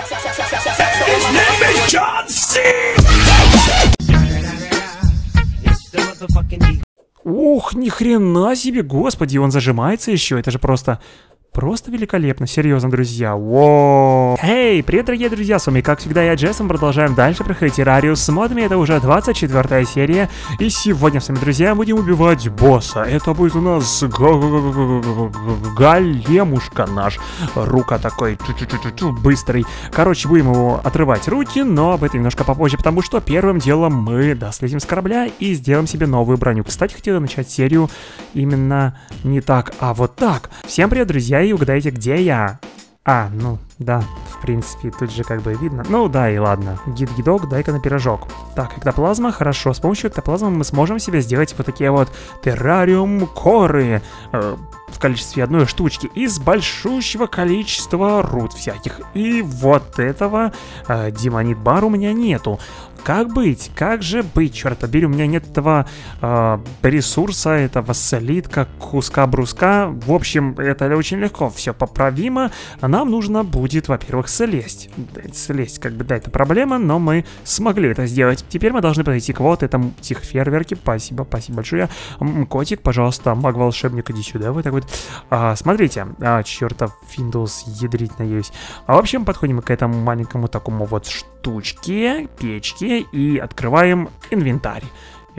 His name is John C. Ух, ни хрена себе, господи, он зажимается еще, это же просто Просто великолепно, серьезно, друзья. Воу! Эй, hey, привет, дорогие друзья, с вами, как всегда, я Джессон. Продолжаем дальше проходить Террарию с модами. Это уже 24 серия. И сегодня с вами, друзья, будем убивать босса. Это будет у нас Галемушка наш. Рука такой чу -чу -чу быстрый. Короче, будем его отрывать руки, но об этом немножко попозже, потому что первым делом мы доследим с корабля и сделаем себе новую броню. Кстати, хотел начать серию именно не так, а вот так. Всем привет, друзья! ее угадайте, где я? А, ну, да, в принципе, тут же как бы видно. Ну да, и ладно. Гид-гидок, дай-ка на пирожок. Так, эктоплазма, хорошо. С помощью эктоплазмы мы сможем себе сделать вот такие вот террариум-коры э, в количестве одной штучки из большущего количества руд всяких. И вот этого э, демонит-бар у меня нету. Как быть? Как же быть? Черт побери, у меня нет этого э, ресурса, этого солидка, куска бруска. В общем, это очень легко, все поправимо. нам нужно будет, во-первых, слезть. Слезть, как бы, да, это проблема, но мы смогли это сделать. Теперь мы должны подойти к вот этому тих фейерверке. Спасибо, спасибо большое. Котик, пожалуйста, маг-волшебник, иди сюда. Вот так вот. А, смотрите. А, чертов, Windows ядрить, надеюсь. А, в общем, подходим мы к этому маленькому такому вот штучке, печке стороне и открываем инвентарь.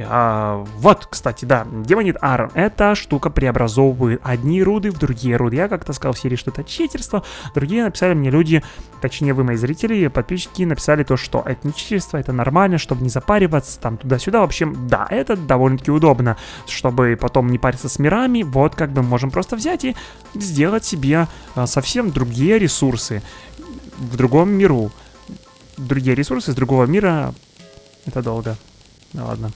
А, вот, кстати, да, Демонит Арм Эта штука преобразовывает одни руды в другие руды. Я как-то сказал в серии, что это читерство. Другие написали мне люди, точнее вы, мои зрители, подписчики, написали то, что это не читерство, это нормально, чтобы не запариваться там туда-сюда. В общем, да, это довольно-таки удобно, чтобы потом не париться с мирами. Вот как бы можем просто взять и сделать себе а, совсем другие ресурсы в другом миру другие ресурсы из другого мира. Это долго. Ну ладно.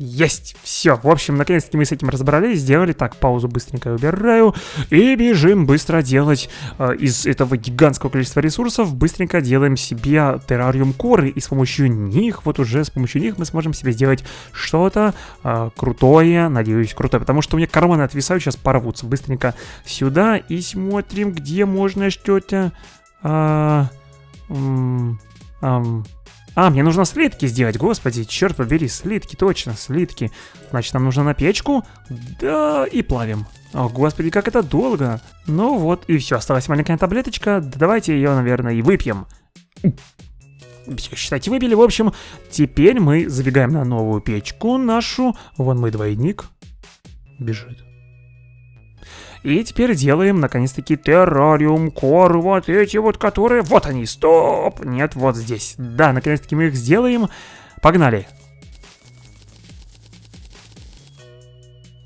Есть! Все. В общем, наконец-таки мы с этим разобрались, сделали. Так, паузу быстренько убираю. И бежим быстро делать э, из этого гигантского количества ресурсов. Быстренько делаем себе террариум коры. И с помощью них, вот уже с помощью них мы сможем себе сделать что-то э, крутое. Надеюсь, крутое. Потому что у меня карманы отвисают, сейчас порвутся. Быстренько сюда и смотрим, где можно что-то... Э, Ам... А, мне нужно слитки сделать, господи, черт побери, слитки, точно, слитки. Значит, нам нужно на печку, да, и плавим. О, господи, как это долго. Ну вот, и все, осталась маленькая таблеточка, да давайте ее, наверное, и выпьем. Считайте, выпили. в общем, теперь мы забегаем на новую печку нашу, вон мой двойник бежит. И теперь делаем, наконец-таки, террариум, кор, вот эти вот, которые... Вот они, стоп! Нет, вот здесь. Да, наконец-таки мы их сделаем. Погнали.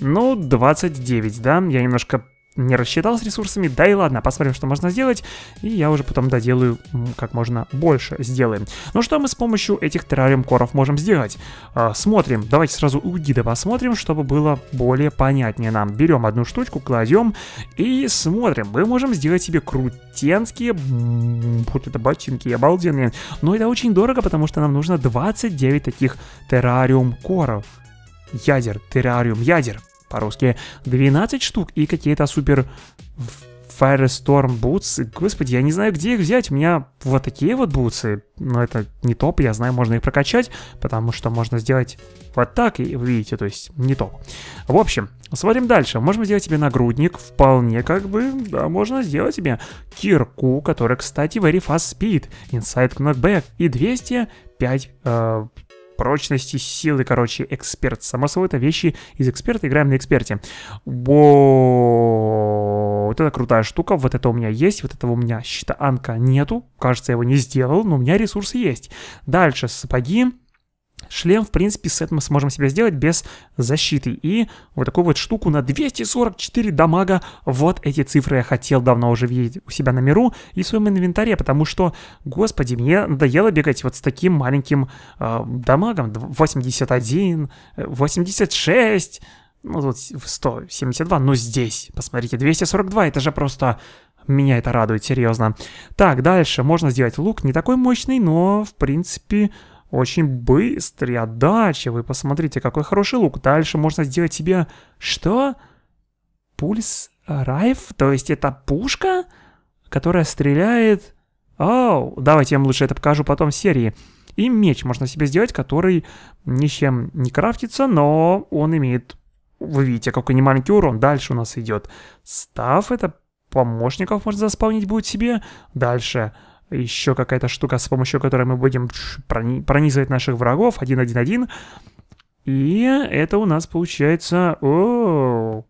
Ну, 29, да? Я немножко не рассчитал с ресурсами, да и ладно, посмотрим, что можно сделать, и я уже потом доделаю как можно больше сделаем. Ну что мы с помощью этих террариум коров можем сделать? А, смотрим, давайте сразу у гида посмотрим, чтобы было более понятнее нам. Берем одну штучку, кладем и смотрим, мы можем сделать себе крутенские, вот это ботинки обалденные, но это очень дорого, потому что нам нужно 29 таких террариум коров. Ядер, террариум, ядер по-русски 12 штук и какие-то супер Firestorm бутсы. Господи, я не знаю, где их взять. У меня вот такие вот бутсы. Но это не топ, я знаю, можно их прокачать, потому что можно сделать вот так, и вы видите, то есть не топ. В общем, смотрим дальше. можем сделать себе нагрудник, вполне как бы, да, можно сделать себе кирку, которая, кстати, very fast speed, inside knockback и 205 э, прочности, силы, короче, эксперт. Само собой, это вещи из эксперта, играем на эксперте. Воу, вот это крутая штука, вот это у меня есть, вот этого у меня щита Анка нету, кажется, я его не сделал, но у меня ресурсы есть. Дальше, сапоги. Шлем, в принципе, с этим мы сможем себе сделать без защиты. И вот такую вот штуку на 244 дамага. Вот эти цифры я хотел давно уже видеть у себя на миру и в своем инвентаре, потому что, господи, мне надоело бегать вот с таким маленьким э, дамагом. 81, 86, ну тут 172, но здесь, посмотрите, 242, это же просто... Меня это радует, серьезно. Так, дальше можно сделать лук, не такой мощный, но, в принципе, очень быстрый, вы Посмотрите, какой хороший лук. Дальше можно сделать себе... Что? Пульс Райф? То есть это пушка, которая стреляет... Оу, давайте я вам лучше это покажу потом в серии. И меч можно себе сделать, который ни чем не крафтится, но он имеет... Вы видите, какой не маленький урон. Дальше у нас идет став, это помощников можно заспавнить будет себе. Дальше еще какая-то штука, с помощью которой мы будем пронизывать наших врагов, 1-1-1. И это у нас получается... О,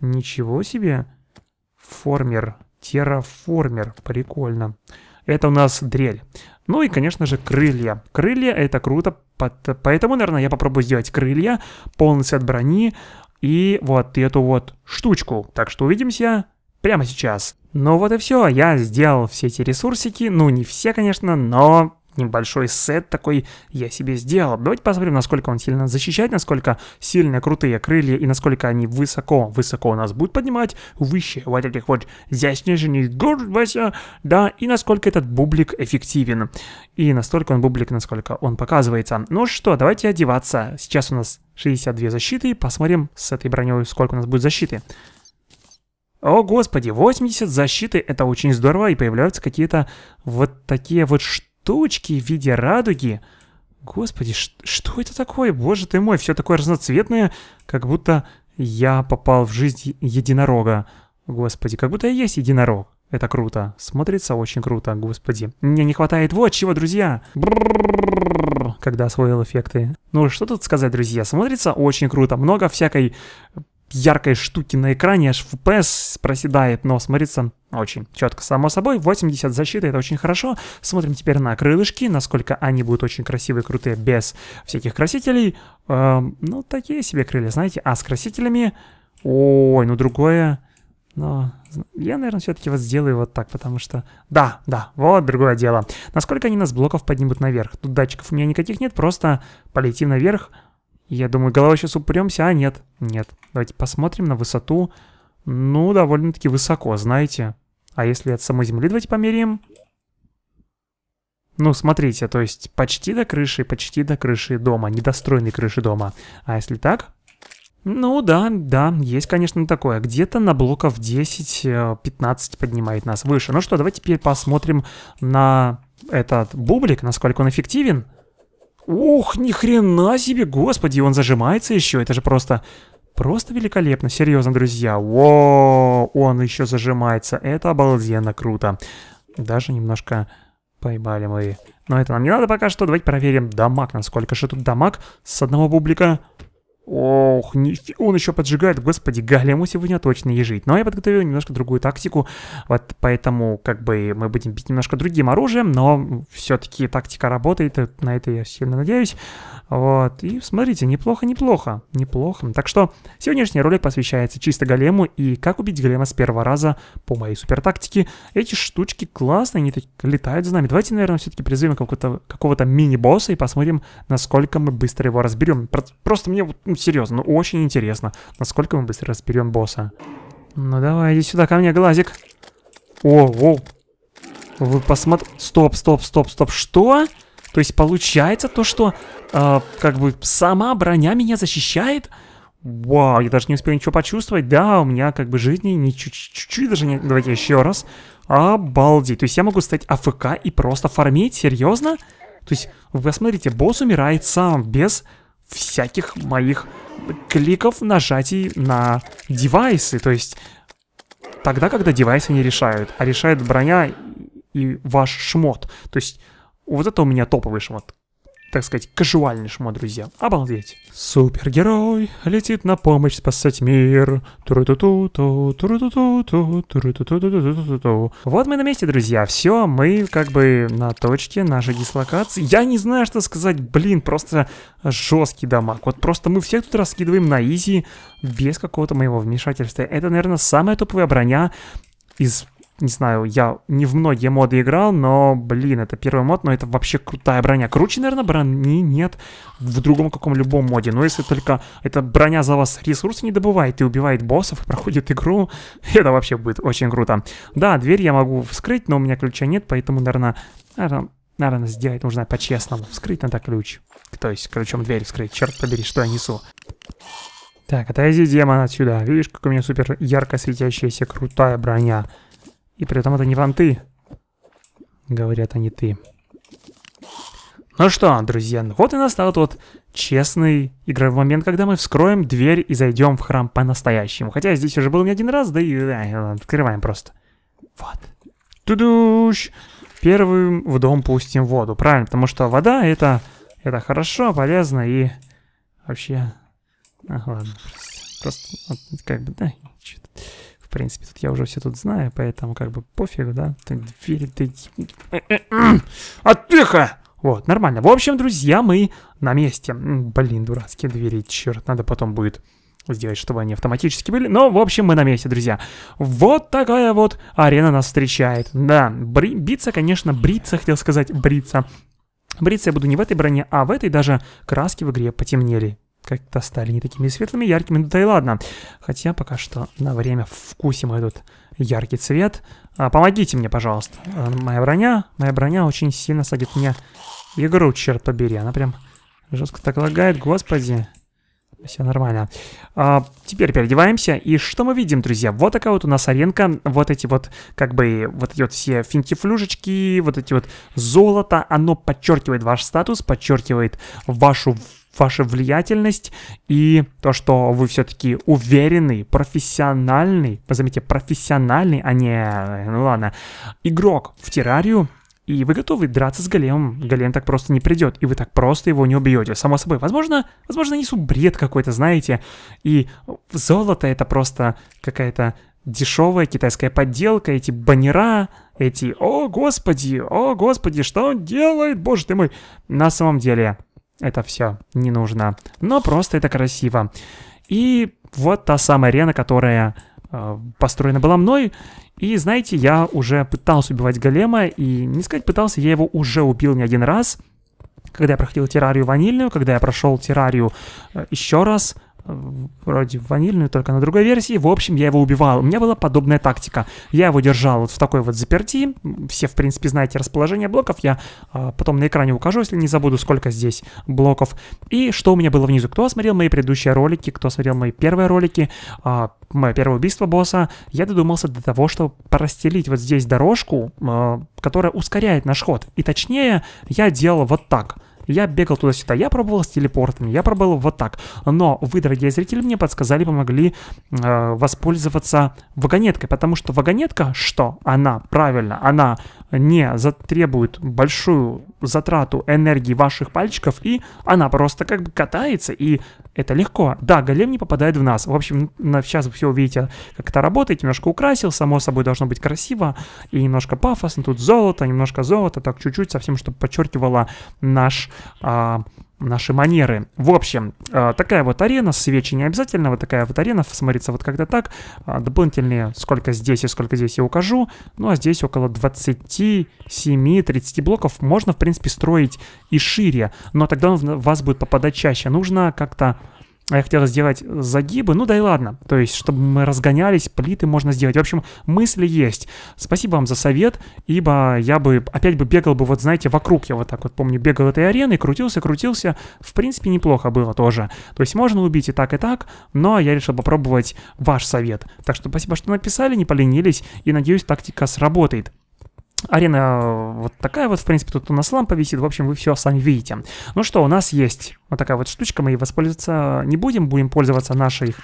ничего себе! Формер, терраформер, прикольно. Это у нас дрель. Ну и, конечно же, крылья. Крылья — это круто, поэтому, наверное, я попробую сделать крылья полностью от брони и вот эту вот штучку. Так что увидимся прямо сейчас. Ну вот и все, я сделал все эти ресурсики, ну не все, конечно, но небольшой сет такой я себе сделал. Давайте посмотрим, насколько он сильно защищает, насколько сильные крутые крылья и насколько они высоко-высоко нас будут поднимать, выше вот этих вот заснеженных гор, Вася, да, и насколько этот бублик эффективен. И настолько он бублик, насколько он показывается. Ну что, давайте одеваться. Сейчас у нас 62 защиты, посмотрим с этой броней, сколько у нас будет защиты. О, господи, 80 защиты, это очень здорово, и появляются какие-то вот такие вот штучки в виде радуги. Господи, что это такое? Боже ты мой, все такое разноцветное, как будто я попал в жизнь единорога. Господи, как будто я есть единорог. Это круто. Смотрится очень круто, господи. Мне не хватает вот чего, друзья. Когда освоил эффекты. Ну, что тут сказать, друзья. Смотрится очень круто. Много всякой яркой штуки на экране, аж FPS проседает, но смотрится очень четко, само собой. 80 защиты, это очень хорошо. Смотрим теперь на крылышки, насколько они будут очень красивые, крутые, без всяких красителей. Эм, ну, такие себе крылья, знаете. А с красителями... Ой, ну другое... Но я, наверное, все-таки вот сделаю вот так, потому что... Да, да, вот другое дело. Насколько они нас блоков поднимут наверх? Тут датчиков у меня никаких нет, просто полетим наверх. Я думаю, голова сейчас упремся, а нет, нет. Давайте посмотрим на высоту. Ну, довольно-таки высоко, знаете. А если от самой земли давайте померим? Ну, смотрите, то есть почти до крыши, почти до крыши дома, недостроенной крыши дома. А если так? Ну да, да, есть, конечно, такое. Где-то на блоков 10-15 э, поднимает нас выше. Ну что, давайте теперь посмотрим на этот бублик, насколько он эффективен. Ух, ни хрена себе, господи, он зажимается еще, это же просто... Просто великолепно, серьезно, друзья. о, он еще зажимается. Это обалденно круто. Даже немножко поебали мы. Но это нам не надо пока что. Давайте проверим дамаг, насколько же тут дамаг с одного бублика. Ох, нифи... он еще поджигает, господи, Галя, ему сегодня точно ежить. Но я подготовил немножко другую тактику, вот поэтому как бы мы будем бить немножко другим оружием, но все-таки тактика работает, э, на это я сильно надеюсь. Вот, и смотрите, неплохо-неплохо, неплохо. Так что сегодняшний ролик посвящается чисто галему и как убить голема с первого раза по моей супер тактике. Эти штучки классные, они летают за нами. Давайте, наверное, все-таки призовем какого-то какого мини-босса и посмотрим, насколько мы быстро его разберем. Просто мне вот ну, ну серьезно, ну очень интересно, насколько мы быстро разберем босса. Ну давай, иди сюда ко мне, глазик. О, воу. Вы посмотр... Стоп, стоп, стоп, стоп. Что? То есть получается то, что э, как бы сама броня меня защищает? Вау, я даже не успел ничего почувствовать. Да, у меня как бы жизни не чуть-чуть даже не... Давайте еще раз. Обалдеть. То есть я могу стать АФК и просто фармить? Серьезно? То есть вы посмотрите, босс умирает сам, без всяких моих кликов, нажатий на девайсы. То есть тогда, когда девайсы не решают, а решает броня и ваш шмот. То есть вот это у меня топовый шмот так сказать, кажуальный шмот, друзья. Обалдеть. Супергерой летит на помощь спасать мир. Туру -ту -ту -ту, туру -ту -ту -ту, туру -ту -ту -ту -ту -ту -ту -ту. Вот мы на месте, друзья. Все, мы как бы на точке нашей дислокации. Я не знаю, что сказать. Блин, просто жесткий дамаг. Вот просто мы всех тут раскидываем на изи без какого-то моего вмешательства. Это, наверное, самая топовая броня из не знаю, я не в многие моды играл, но, блин, это первый мод, но это вообще крутая броня. Круче, наверное, брони нет в другом каком-либо моде. Но если только эта броня за вас ресурсы не добывает и убивает боссов, и проходит игру, это вообще будет очень круто. Да, дверь я могу вскрыть, но у меня ключа нет, поэтому, наверное, наверное, наверное сделать нужно по-честному. Вскрыть надо ключ. То есть ключом дверь вскрыть. Черт побери, что я несу. Так, отойди, демон, отсюда. Видишь, как у меня супер ярко светящаяся крутая броня. И при этом это не ванты, Говорят они ты. Ну что, друзья, ну вот и настал тот честный игровой момент, когда мы вскроем дверь и зайдем в храм по-настоящему. Хотя здесь уже был не один раз, да и э, открываем просто. Вот. тудуш, Первым в дом пустим воду. Правильно, потому что вода это, это хорошо, полезно и вообще... Ага, ладно, просто, просто вот, как бы, да, что-то... В принципе, тут я уже все тут знаю, поэтому как бы пофигу, да? двери, ты... Отдыха! Вот, нормально. В общем, друзья, мы на месте. Блин, дурацкие двери, черт, надо потом будет сделать, чтобы они автоматически были. Но, в общем, мы на месте, друзья. Вот такая вот арена нас встречает. Да, бри биться, конечно, бриться, хотел сказать, бриться. Бриться я буду не в этой броне, а в этой даже краски в игре потемнели как-то стали не такими светлыми, яркими, да и ладно. Хотя пока что на время вкусим этот яркий цвет. А, помогите мне, пожалуйста. А, моя броня, моя броня очень сильно садит мне игру, черт побери. Она прям жестко так лагает, господи. Все нормально. А, теперь переодеваемся. И что мы видим, друзья? Вот такая вот у нас аренка. Вот эти вот, как бы, вот эти вот все финтифлюшечки, вот эти вот золото. Оно подчеркивает ваш статус, подчеркивает вашу ваша влиятельность и то, что вы все-таки уверенный, профессиональный, заметьте, профессиональный, а не, ну ладно, игрок в террарию, и вы готовы драться с големом. Голем так просто не придет, и вы так просто его не убьете. Само собой, возможно, возможно, несу бред какой-то, знаете. И золото это просто какая-то дешевая китайская подделка, эти баннера, эти «О, господи! О, господи! Что он делает? Боже ты мой!» На самом деле, это все не нужно. Но просто это красиво. И вот та самая арена, которая э, построена была мной. И знаете, я уже пытался убивать голема, и не сказать пытался, я его уже убил не один раз. Когда я проходил террарию ванильную, когда я прошел террарию э, еще раз, вроде ванильную, только на другой версии. В общем, я его убивал. У меня была подобная тактика. Я его держал вот в такой вот заперти. Все, в принципе, знаете расположение блоков. Я э, потом на экране укажу, если не забуду, сколько здесь блоков. И что у меня было внизу. Кто смотрел мои предыдущие ролики, кто смотрел мои первые ролики, э, мое первое убийство босса, я додумался до того, чтобы простелить вот здесь дорожку, э, которая ускоряет наш ход. И точнее, я делал вот так – я бегал туда-сюда, я пробовал с телепортами, я пробовал вот так. Но вы, дорогие зрители, мне подсказали, помогли э, воспользоваться вагонеткой, потому что вагонетка, что она, правильно, она не затребует большую затрату энергии ваших пальчиков, и она просто как бы катается, и это легко. Да, голем не попадает в нас. В общем, сейчас вы все увидите, как это работает. Немножко украсил, само собой должно быть красиво, и немножко пафосно. Тут золото, немножко золото так чуть-чуть, совсем, чтобы подчеркивало наш а, наши манеры. В общем, а, такая вот арена, свечи не обязательно, вот такая вот арена, смотрится вот как-то так. А, дополнительные, сколько здесь и сколько здесь я укажу. Ну, а здесь около 27-30 блоков можно, в принципе, строить и шире, но тогда он в вас будет попадать чаще. Нужно как-то а я хотел сделать загибы, ну да и ладно. То есть, чтобы мы разгонялись, плиты можно сделать. В общем, мысли есть. Спасибо вам за совет, ибо я бы опять бы бегал бы, вот знаете, вокруг. Я вот так вот помню, бегал этой арены, крутился, крутился. В принципе, неплохо было тоже. То есть, можно убить и так, и так, но я решил попробовать ваш совет. Так что спасибо, что написали, не поленились, и надеюсь, тактика сработает. Арена вот такая вот, в принципе, тут у нас лампа висит, в общем, вы все сами видите. Ну что, у нас есть вот такая вот штучка, мы ей воспользоваться не будем, будем пользоваться нашей...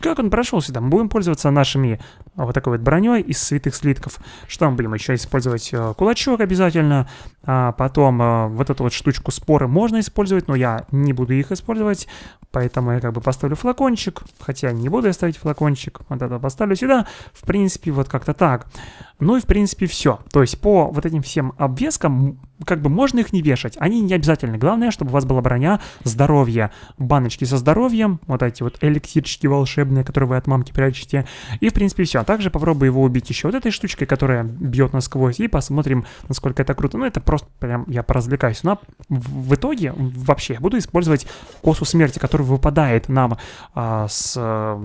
Как он прошел сюда? Мы будем пользоваться нашими вот такой вот броней из святых слитков. Что мы будем еще использовать? Э, кулачок обязательно, а потом э, вот эту вот штучку споры можно использовать, но я не буду их использовать, поэтому я как бы поставлю флакончик, хотя не буду я ставить флакончик, вот это поставлю сюда, в принципе, вот как-то так. Ну и, в принципе, все. То есть по вот этим всем обвескам, как бы можно их не вешать. Они не обязательно. Главное, чтобы у вас была броня здоровье, Баночки со здоровьем, вот эти вот эликсирчики волшебные, которые вы от мамки прячете. И, в принципе, все. А также попробую его убить еще вот этой штучкой, которая бьет насквозь. И посмотрим, насколько это круто. Ну, это просто прям я поразвлекаюсь. Но ну, а в итоге вообще буду использовать косу смерти, которая выпадает нам а, с а,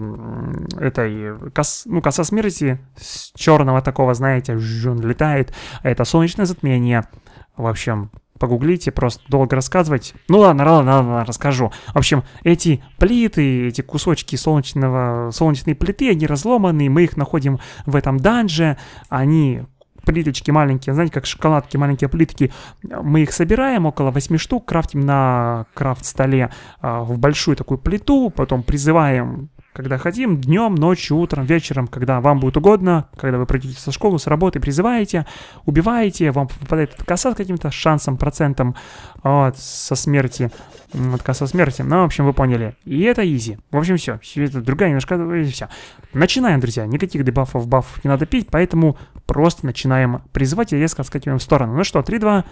этой... Кос, ну, коса смерти с черного такого, знаете, знаете, он летает. Это солнечное затмение. В общем, погуглите, просто долго рассказывать. Ну ладно, ладно, ладно, расскажу. В общем, эти плиты, эти кусочки солнечного, солнечной плиты, они разломаны, мы их находим в этом данже, они плиточки маленькие, знаете, как шоколадки, маленькие плитки. Мы их собираем, около 8 штук, крафтим на крафт-столе а, в большую такую плиту, потом призываем когда хотим, днем, ночью, утром, вечером, когда вам будет угодно, когда вы придете со школы, с работы, призываете, убиваете, вам попадает коса с каким-то шансом, процентом вот, а, со смерти, вот со смерти, ну, в общем, вы поняли. И это изи. В общем, все, все это другая немножко, и все. Начинаем, друзья, никаких дебафов, бафов не надо пить, поэтому просто начинаем призывать и резко отскакиваем в сторону. Ну что, 3-2,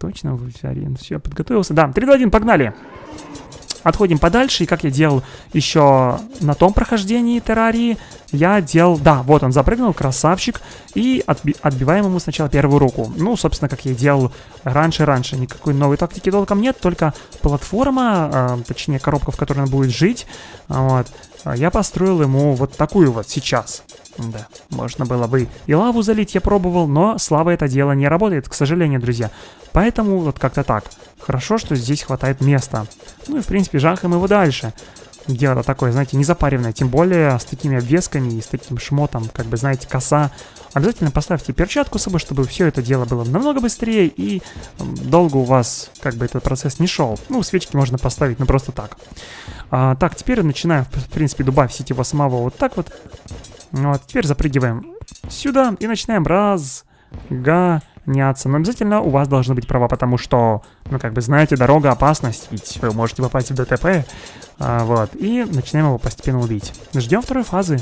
точно, все, подготовился, да, 3-2-1, погнали! Погнали! Отходим подальше, и как я делал еще на том прохождении террарии, я делал... Да, вот он запрыгнул, красавчик, и отби... отбиваем ему сначала первую руку. Ну, собственно, как я делал раньше-раньше. Никакой новой тактики толком нет, только платформа, э, точнее, коробка, в которой он будет жить, вот, я построил ему вот такую вот сейчас. Да, можно было бы и лаву залить я пробовал, но слава это дело не работает, к сожалению, друзья. Поэтому вот как-то так. Хорошо, что здесь хватает места. Ну и, в принципе, жахаем его дальше. Дело такое, знаете, незапаренное, тем более с такими обвесками и с таким шмотом, как бы, знаете, коса. Обязательно поставьте перчатку с собой, чтобы все это дело было намного быстрее и долго у вас, как бы, этот процесс не шел. Ну, свечки можно поставить, ну, просто так. А, так, теперь начинаем, в принципе, дубавить его самого вот так вот. Ну вот, теперь запрыгиваем сюда и начинаем разгоняться. Но обязательно у вас должны быть права, потому что, ну, как бы, знаете, дорога, опасность, ведь вы можете попасть в ДТП. А, вот, и начинаем его постепенно убить. Ждем второй фазы.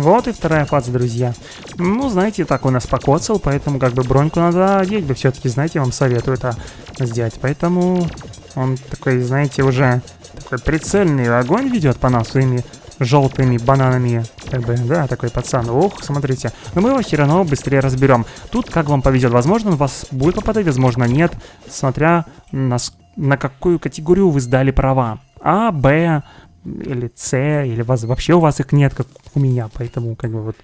Вот и вторая фаза, друзья. Ну, знаете, так у нас покоцал, поэтому как бы броньку надо одеть бы все-таки, знаете, вам советую это а, сделать. Поэтому он такой, знаете, уже такой прицельный огонь ведет по нам своими желтыми бананами. Как бы, да, такой пацан. Ох, смотрите. Но ну мы его все равно быстрее разберем. Тут как вам повезет. Возможно, он вас будет попадать, возможно, нет. Смотря на, на какую категорию вы сдали права. А, Б, или C, или вас, вообще у вас их нет, как у меня, поэтому как бы вот,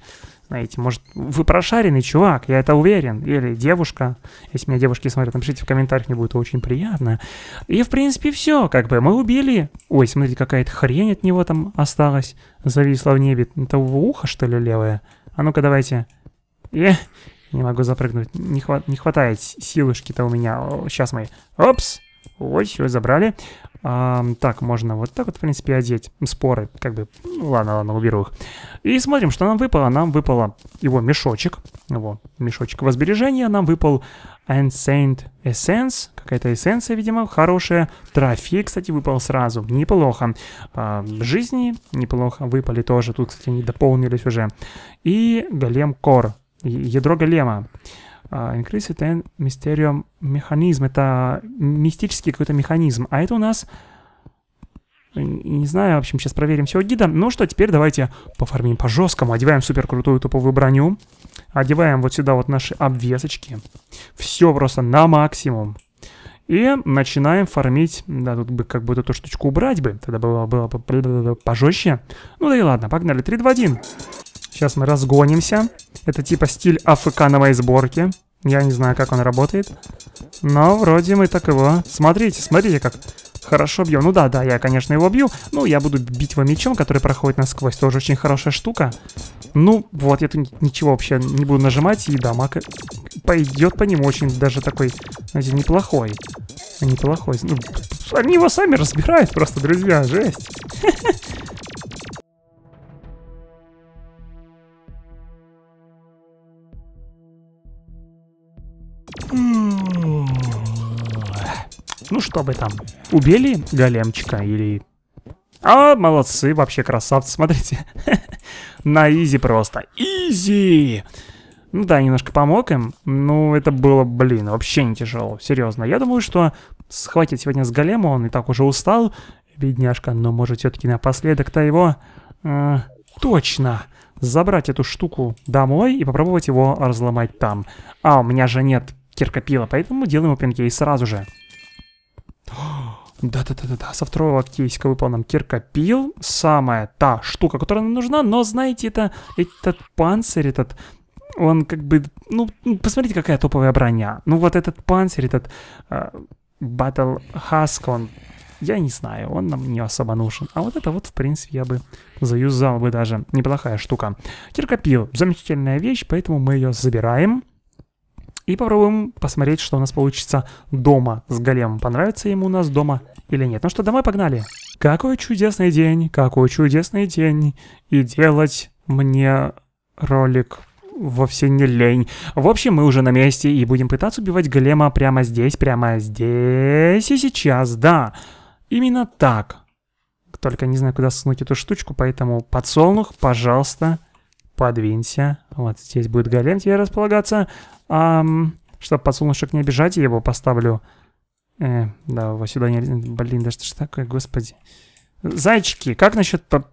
знаете, может, вы прошаренный чувак, я это уверен, или девушка, если меня девушки смотрят, напишите в комментариях, мне будет очень приятно. И, в принципе, все, как бы, мы убили, ой, смотрите, какая-то хрень от него там осталась, зависла в небе, это ухо, что ли, левое? А ну-ка, давайте, э, не могу запрыгнуть, не, хват, не хватает силушки-то у меня, сейчас мы, опс, ой, все, забрали. А, так, можно вот так вот, в принципе, одеть споры. Как бы, ну, ладно, ладно, уберу их. И смотрим, что нам выпало. Нам выпало его мешочек. Его мешочек во сбережения. Нам выпал Ancient Essence. Какая-то эссенция, видимо, хорошая. Трофей, кстати, выпал сразу. Неплохо. А, жизни неплохо выпали тоже. Тут, кстати, они дополнились уже. И Голем Кор. Ядро Голема. А, increase ten mysterium механизм. Это мистический какой-то механизм. А это у нас... Не знаю, в общем, сейчас проверим всего гида. Ну что, теперь давайте пофармим по-жесткому. Одеваем супер крутую топовую броню. Одеваем вот сюда вот наши обвесочки. Все просто на максимум. И начинаем фармить, да, тут бы как будто эту штучку убрать бы, тогда было, было бы пожестче. Ну да и ладно, погнали, 3, 2, 1. Сейчас мы разгонимся. Это типа стиль АФК новой сборки. Я не знаю, как он работает. Но вроде мы так его... Смотрите, смотрите, как хорошо бьем. Ну да, да, я, конечно, его бью. Ну, я буду бить его мечом, который проходит насквозь. Тоже очень хорошая штука. Ну, вот, я тут ничего вообще не буду нажимать. И дамаг пойдет по нему очень даже такой, знаете, неплохой. Неплохой. Ну, они его сами разбирают просто, друзья. Жесть. Ну, чтобы там убили големчика или... А, молодцы, вообще красавцы, смотрите. На изи просто. Изи! Ну да, немножко помог им, Ну это было, блин, вообще не тяжело, серьезно. Я думаю, что схватить сегодня с голема, он и так уже устал, бедняжка, но может все-таки напоследок-то его... Э, точно! Забрать эту штуку домой и попробовать его разломать там. А, у меня же нет киркопила, поэтому делаем open сразу же. Да-да-да-да, со второго активистика выполнен киркопил. Самая та штука, которая нам нужна, но, знаете, это, этот панцирь, этот... Он как бы... Ну, посмотрите, какая топовая броня. Ну, вот этот панцирь, этот... Батл э, он... Я не знаю, он нам не особо нужен. А вот это вот, в принципе, я бы заюзал бы даже. Неплохая штука. Киркопил. Замечательная вещь, поэтому мы ее забираем. И попробуем посмотреть, что у нас получится дома с големом. Понравится ему у нас дома или нет. Ну что, домой погнали. Какой чудесный день, какой чудесный день. И делать мне ролик вовсе не лень. В общем, мы уже на месте и будем пытаться убивать голема прямо здесь, прямо здесь и сейчас, да. Именно так. Только не знаю, куда снуть эту штучку, поэтому подсолнух, пожалуйста, подвинься. Вот здесь будет голем располагаться. А, чтобы подсолнушек не обижать, я его поставлю... Э, да, его сюда не... Блин, да что ж такое, господи. Зайчики, как насчет... По...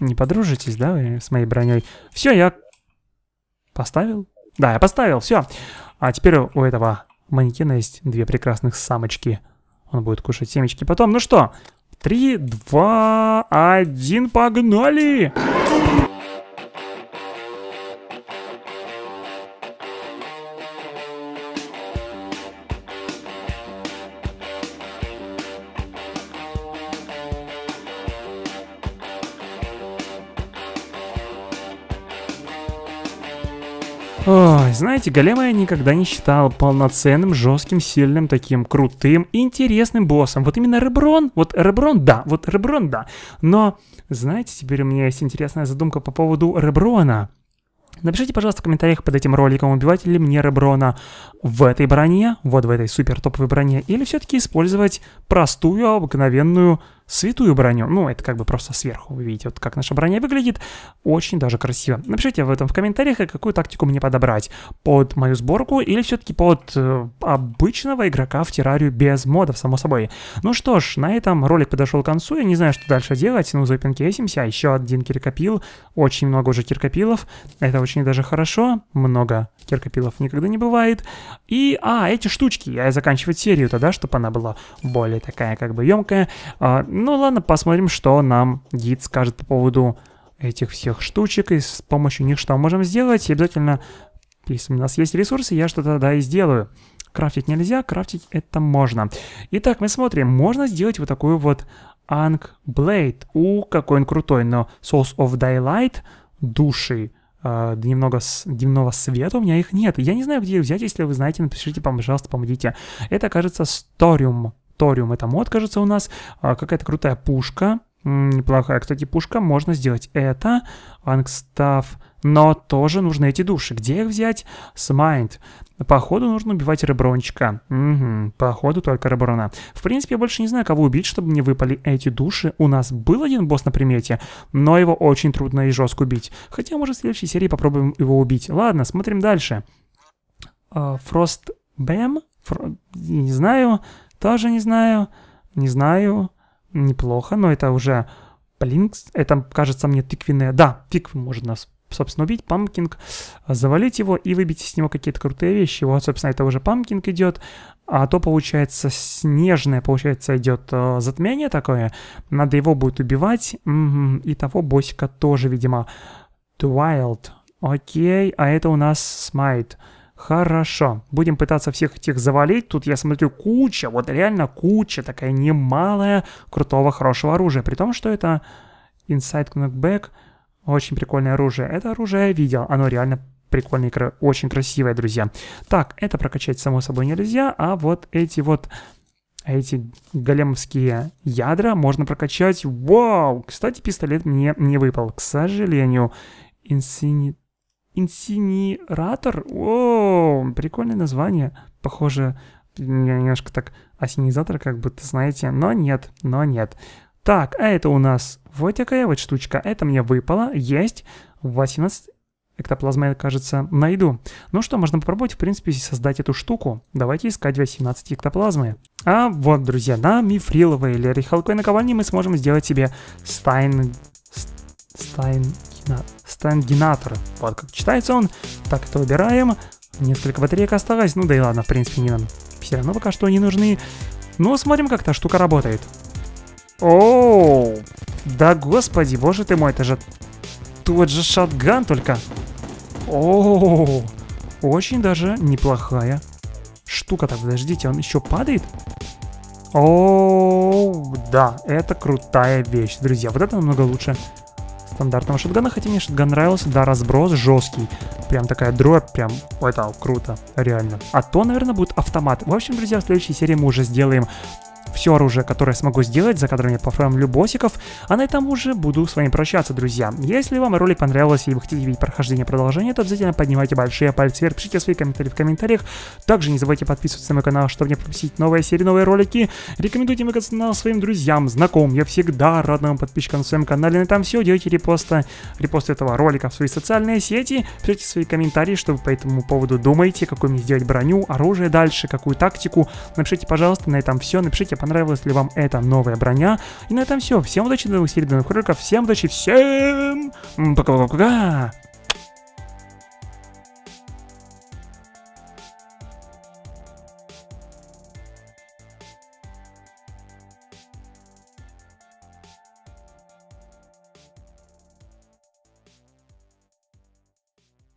Не подружитесь, да, вы э, с моей броней? Все, я поставил. Да, я поставил, все. А теперь у этого манекена есть две прекрасных самочки. Он будет кушать семечки потом. Ну что, 3, 2, 1, погнали! Ой, знаете, голема я никогда не считал полноценным, жестким, сильным, таким крутым, интересным боссом. Вот именно Реброн, вот Реброн, да, вот Реброн, да. Но, знаете, теперь у меня есть интересная задумка по поводу Реброна. Напишите, пожалуйста, в комментариях под этим роликом, убивать ли мне Реброна в этой броне, вот в этой супер топовой броне, или все-таки использовать простую, обыкновенную святую броню. Ну, это как бы просто сверху. Вы видите, вот как наша броня выглядит. Очень даже красиво. Напишите в этом в комментариях, э, какую тактику мне подобрать. Под мою сборку или все-таки под э, обычного игрока в террарию без модов, само собой. Ну что ж, на этом ролик подошел к концу. Я не знаю, что дальше делать. Ну, запинкесимся. Еще один киркопил. Очень много уже киркопилов. Это очень даже хорошо. Много киркопилов никогда не бывает. И, а, эти штучки. Я заканчиваю серию тогда, чтобы она была более такая как бы емкая. А, ну ладно, посмотрим, что нам гид скажет по поводу этих всех штучек и с помощью них что можем сделать. И обязательно, если у нас есть ресурсы, я что-то да и сделаю. Крафтить нельзя, крафтить это можно. Итак, мы смотрим, можно сделать вот такую вот Анг Blade. У, какой он крутой, но Source of Daylight, души, э, немного дневного, дневного света, у меня их нет. Я не знаю, где их взять, если вы знаете, напишите, пожалуйста, помогите. Это, кажется, Сториум Ториум это мод, кажется, у нас. А, какая-то крутая пушка. неплохая, кстати, пушка. Можно сделать это. Ангстав. Но тоже нужны эти души. Где их взять? С Походу нужно убивать Ребрончика. Угу, походу только Реброна. В принципе, я больше не знаю, кого убить, чтобы мне выпали эти души. У нас был один босс на примете, но его очень трудно и жестко убить. Хотя, может, в следующей серии попробуем его убить. Ладно, смотрим дальше. А, Фрост Бэм? Фро... Не знаю. Тоже не знаю, не знаю. Неплохо, но это уже Блинкс. Это, кажется, мне тыквенная. Да, тыкву можно, собственно, убить. памкинг, Завалить его и выбить с него какие-то крутые вещи. Вот, собственно, это уже памкинг идет. А то, получается, снежное, получается, идет э, затмение такое. Надо его будет убивать. Угу. И того босика тоже, видимо. Твайлд, Окей, а это у нас смайт. Смайт. Хорошо, будем пытаться всех этих завалить. Тут я смотрю куча, вот реально куча, такая немалая крутого хорошего оружия. При том, что это Inside Knockback, очень прикольное оружие. Это оружие я видел, оно реально прикольное, очень красивое, друзья. Так, это прокачать само собой нельзя, а вот эти вот... Эти големовские ядра можно прокачать. Вау! Кстати, пистолет мне не выпал, к сожалению. Инсинит... Инсинератор? О, прикольное название. Похоже, немножко так осенизатор, как бы, знаете, но нет, но нет. Так, а это у нас вот такая вот штучка. Это мне выпало, есть 18 эктоплазма, кажется, найду. Ну что, можно попробовать, в принципе, создать эту штуку. Давайте искать 18 эктоплазмы. А вот, друзья, на мифриловой или рихалковой наковальне мы сможем сделать себе стайн... Стайн соответственно, стангинатор. Вот как читается он. Так, это выбираем. Несколько батареек осталось. Ну да и ладно, в принципе, не нам все равно пока что не нужны. Но смотрим, как эта штука работает. Оу! Да господи, боже ты мой, это же тот же шатган только. Оу! Очень даже неплохая штука Так, Подождите, он еще падает? Оу, да, это крутая вещь, друзья. Вот это намного лучше стандартного шотгана, хотя мне шотган нравился, да, разброс жесткий, прям такая дробь, прям, это круто, реально. А то, наверное, будет автомат. В общем, друзья, в следующей серии мы уже сделаем все оружие, которое смогу сделать, за кадрами пофарм любосиков, а на этом уже буду с вами прощаться, друзья. Если вам ролик понравился и вы хотите видеть прохождение продолжения, то обязательно поднимайте большие пальцы вверх, пишите свои комментарии в комментариях. Также не забывайте подписываться на мой канал, чтобы не пропустить новые серии, новые ролики. Рекомендуйте мой канал своим друзьям, знакомым. Я всегда рад новым подписчикам на своем канале. На этом все. Делайте репосты, репосты этого ролика в свои социальные сети. Пишите свои комментарии, что вы по этому поводу думаете, какую мне сделать броню, оружие дальше, какую тактику. Напишите, пожалуйста, на этом все. Напишите Ставьте, понравилась ли вам эта новая броня. И на этом все. Всем удачи, до новых серий, до новых роликов. Всем удачи, всем пока-пока-пока!